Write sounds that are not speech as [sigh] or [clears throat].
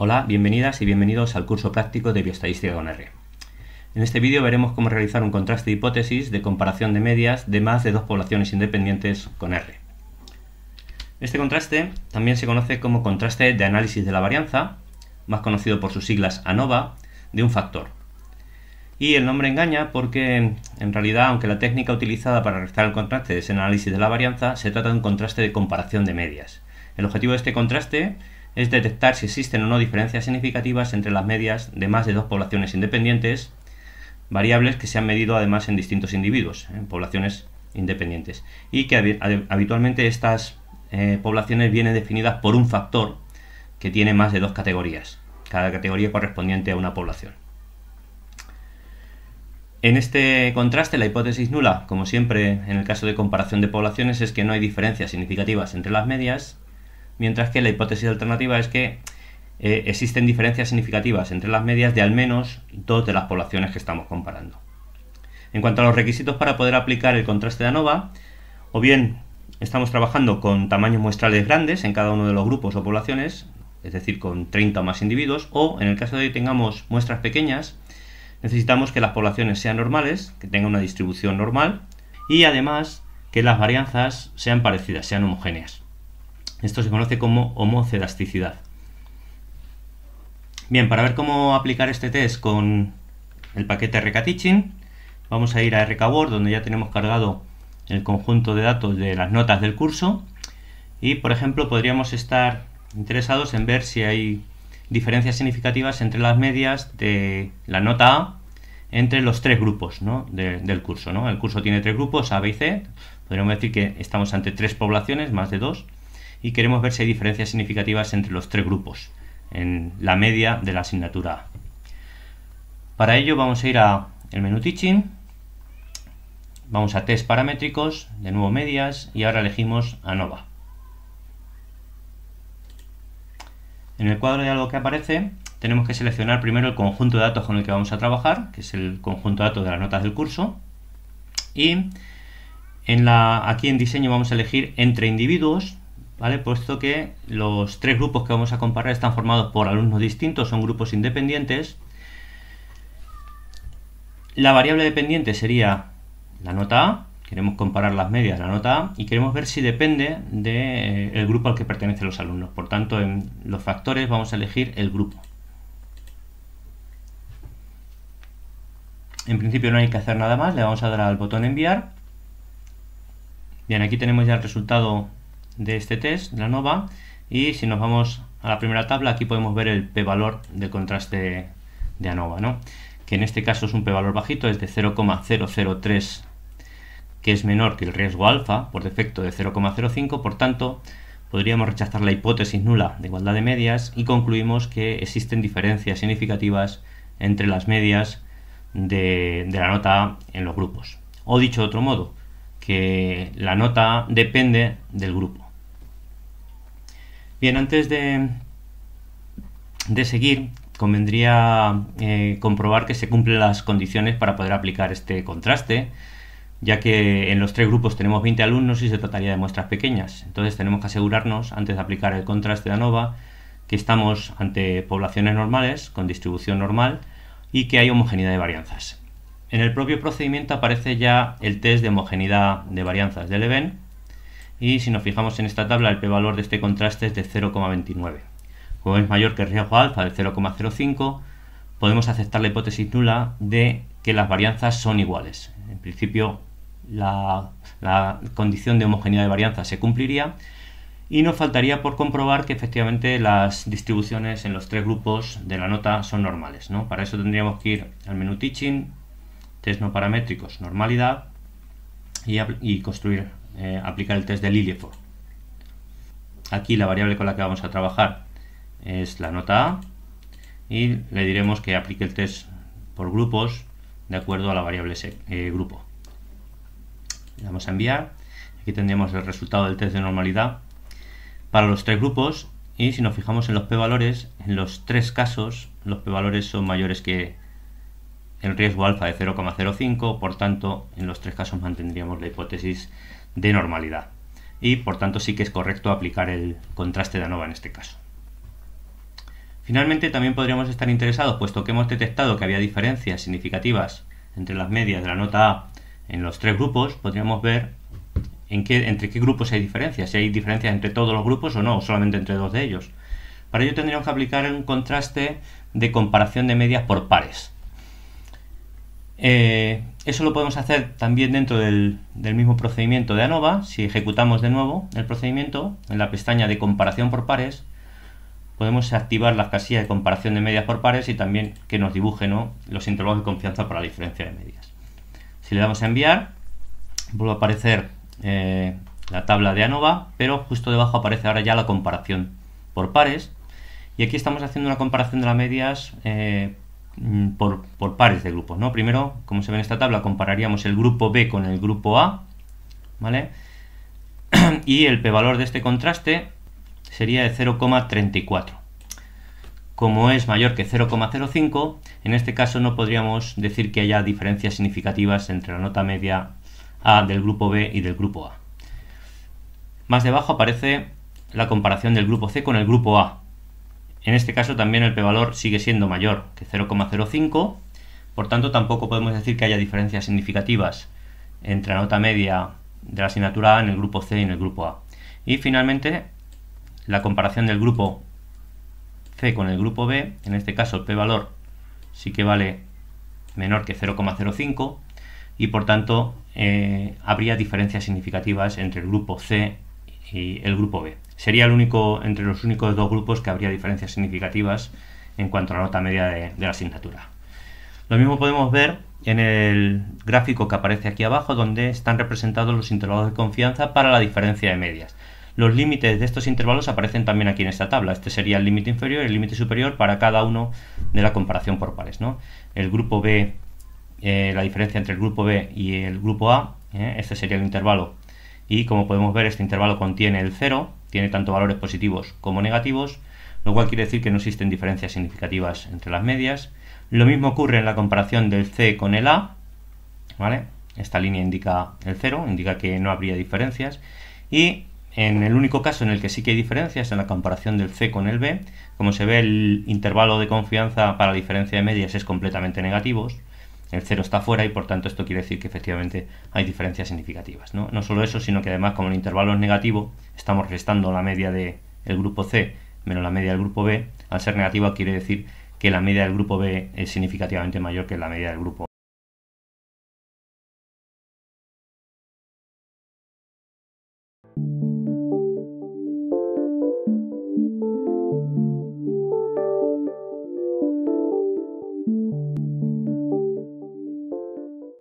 Hola, bienvenidas y bienvenidos al curso práctico de bioestadística con R. En este vídeo veremos cómo realizar un contraste de hipótesis de comparación de medias de más de dos poblaciones independientes con R. Este contraste también se conoce como contraste de análisis de la varianza, más conocido por sus siglas ANOVA, de un factor. Y el nombre engaña porque en realidad, aunque la técnica utilizada para realizar el contraste es el análisis de la varianza, se trata de un contraste de comparación de medias. El objetivo de este contraste es detectar si existen o no diferencias significativas entre las medias de más de dos poblaciones independientes, variables que se han medido además en distintos individuos, en poblaciones independientes, y que habitualmente estas eh, poblaciones vienen definidas por un factor que tiene más de dos categorías, cada categoría correspondiente a una población. En este contraste, la hipótesis nula, como siempre en el caso de comparación de poblaciones, es que no hay diferencias significativas entre las medias mientras que la hipótesis alternativa es que eh, existen diferencias significativas entre las medias de al menos dos de las poblaciones que estamos comparando. En cuanto a los requisitos para poder aplicar el contraste de ANOVA, o bien estamos trabajando con tamaños muestrales grandes en cada uno de los grupos o poblaciones, es decir, con 30 o más individuos, o en el caso de que tengamos muestras pequeñas, necesitamos que las poblaciones sean normales, que tengan una distribución normal y además que las varianzas sean parecidas, sean homogéneas. Esto se conoce como homocedasticidad. Bien, para ver cómo aplicar este test con el paquete RKTeaching, vamos a ir a RKWord, donde ya tenemos cargado el conjunto de datos de las notas del curso. Y, por ejemplo, podríamos estar interesados en ver si hay diferencias significativas entre las medias de la nota A entre los tres grupos del curso. ¿no? El curso tiene tres grupos, A, B y C. Podríamos decir que estamos ante tres poblaciones, más de dos y queremos ver si hay diferencias significativas entre los tres grupos, en la media de la asignatura A. Para ello vamos a ir a el menú Teaching, vamos a Test Paramétricos, de nuevo Medias, y ahora elegimos ANOVA. En el cuadro de algo que aparece, tenemos que seleccionar primero el conjunto de datos con el que vamos a trabajar, que es el conjunto de datos de las notas del curso. Y en la, aquí en diseño vamos a elegir entre individuos, ¿vale? Puesto que los tres grupos que vamos a comparar están formados por alumnos distintos, son grupos independientes. La variable dependiente sería la nota A, queremos comparar las medias de la nota A y queremos ver si depende del eh, grupo al que pertenecen los alumnos. Por tanto, en los factores vamos a elegir el grupo. En principio no hay que hacer nada más, le vamos a dar al botón enviar. Bien, aquí tenemos ya el resultado de este test, de la nova, y si nos vamos a la primera tabla, aquí podemos ver el p-valor de contraste de ANOVA, ¿no? que en este caso es un p-valor bajito, es de 0,003, que es menor que el riesgo alfa, por defecto de 0,05, por tanto, podríamos rechazar la hipótesis nula de igualdad de medias y concluimos que existen diferencias significativas entre las medias de, de la nota A en los grupos. O dicho de otro modo, que la nota depende del grupo. Bien, antes de, de seguir, convendría eh, comprobar que se cumplen las condiciones para poder aplicar este contraste, ya que en los tres grupos tenemos 20 alumnos y se trataría de muestras pequeñas. Entonces tenemos que asegurarnos, antes de aplicar el contraste de ANOVA, que estamos ante poblaciones normales, con distribución normal, y que hay homogeneidad de varianzas. En el propio procedimiento aparece ya el test de homogeneidad de varianzas del EVEN, y si nos fijamos en esta tabla el p-valor de este contraste es de 0,29. Como es mayor que el riesgo alfa de 0,05, podemos aceptar la hipótesis nula de que las varianzas son iguales. En principio la, condición de homogeneidad de varianza se cumpliría y nos faltaría por comprobar que efectivamente las distribuciones en los tres grupos de la nota son normales. ¿no? Para eso tendríamos que ir al menú Teaching, test no paramétricos, normalidad y construir eh, aplicar el test de Lillefort. Aquí la variable con la que vamos a trabajar es la nota A y le diremos que aplique el test por grupos de acuerdo a la variable eh, grupo. Le damos a enviar. Aquí tendríamos el resultado del test de normalidad para los tres grupos y si nos fijamos en los p-valores, en los tres casos los p-valores son mayores que el riesgo alfa de 0,05, por tanto en los tres casos mantendríamos la hipótesis de normalidad. Y por tanto sí que es correcto aplicar el contraste de ANOVA en este caso. Finalmente también podríamos estar interesados, puesto que hemos detectado que había diferencias significativas entre las medias de la nota A en los tres grupos, podríamos ver en qué, entre qué grupos hay diferencias, si hay diferencias entre todos los grupos o no, o solamente entre dos de ellos. Para ello tendríamos que aplicar un contraste de comparación de medias por pares. Eh, eso lo podemos hacer también dentro del, mismo procedimiento de ANOVA. Si ejecutamos de nuevo el procedimiento, en la pestaña de comparación por pares, podemos activar las casillas de comparación de medias por pares y también que nos dibuje ¿no? los intervalos de confianza para la diferencia de medias. Si le damos a enviar, vuelve a aparecer eh, la tabla de ANOVA, pero justo debajo aparece ahora ya la comparación por pares. Y aquí estamos haciendo una comparación de las medias eh, Mm, por, pares de grupos, ¿no? Primero, como se ve en esta tabla, compararíamos el grupo B con el grupo A, ¿vale? [clears throat] Y el p-valor de este contraste sería de 0,34. Como es mayor que 0,05, en este caso no podríamos decir que haya diferencias significativas entre la nota media A del grupo B y del grupo A. Más debajo aparece la comparación del grupo C con el grupo A, en este caso también el p-valor sigue siendo mayor que 0,05, por tanto tampoco podemos decir que haya diferencias significativas entre la nota media de la asignatura A en el grupo C y en el grupo A. Y finalmente, la comparación del grupo C con el grupo B, en este caso el p-valor sí que vale menor que 0,05 y por tanto eh, habría diferencias significativas entre el grupo C y el grupo B. Sería el único, entre los únicos dos grupos que habría diferencias significativas en cuanto a la nota media de, la asignatura. Lo mismo podemos ver en el gráfico que aparece aquí abajo, donde están representados los intervalos de confianza para la diferencia de medias. Los límites de estos intervalos aparecen también aquí en esta tabla. Este sería el límite inferior y el límite superior para cada uno de la comparación por pares. ¿no? El grupo B, eh, la diferencia entre el grupo B y el grupo A, ¿eh? este sería el intervalo. Y como podemos ver, este intervalo contiene el 0, tiene tanto valores positivos como negativos, lo cual quiere decir que no existen diferencias significativas entre las medias. Lo mismo ocurre en la comparación del C con el A, ¿vale? Esta línea indica el 0, indica que no habría diferencias. Y en el único caso en el que sí que hay diferencias, en la comparación del C con el B, como se ve el intervalo de confianza para la diferencia de medias es completamente negativo, el cero está fuera y por tanto esto quiere decir que efectivamente hay diferencias significativas. No, solo eso, sino que además como el intervalo es negativo, estamos restando la media del el grupo C menos la media del grupo B. Al ser negativa quiere decir que la media del grupo B es significativamente mayor que la media del grupo